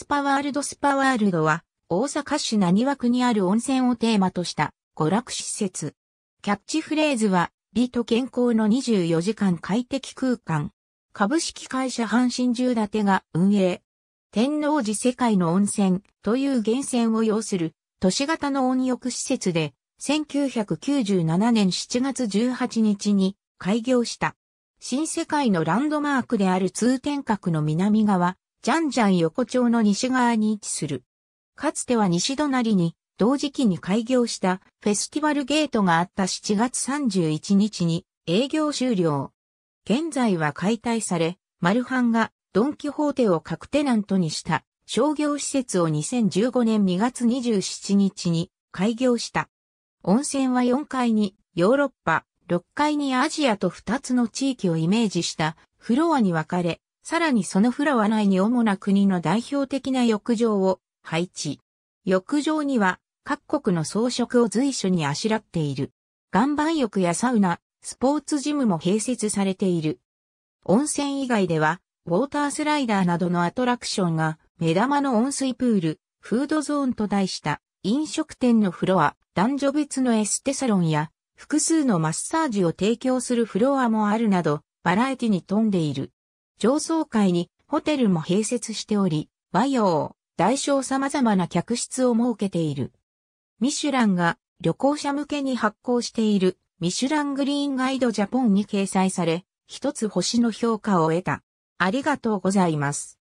スパワールドスパワールドは、大阪市浪和区にある温泉をテーマとした娯楽施設。キャッチフレーズは、美と健康の24時間快適空間。株式会社阪神住建てが運営。天王寺世界の温泉という源泉を要する都市型の温浴施設で、1997年7月18日に開業した。新世界のランドマークである通天閣の南側、ジャンジャン横丁の西側に位置する。かつては西隣に、同時期に開業したフェスティバルゲートがあった7月31日に営業終了。現在は解体され、マルハンがドンキホーテを各テナントにした商業施設を2015年2月27日に開業した。温泉は4階にヨーロッパ、6階にアジアと2つの地域をイメージしたフロアに分かれ、さらにそのフロア内に主な国の代表的な浴場を配置。浴場には各国の装飾を随所にあしらっている。岩盤浴やサウナ、スポーツジムも併設されている。温泉以外では、ウォータースライダーなどのアトラクションが、目玉の温水プール、フードゾーンと題した飲食店のフロア、男女別のエステサロンや、複数のマッサージを提供するフロアもあるなど、バラエティに富んでいる。上層階にホテルも併設しており、和洋、大小様々な客室を設けている。ミシュランが旅行者向けに発行しているミシュラングリーンガイドジャポンに掲載され、一つ星の評価を得た。ありがとうございます。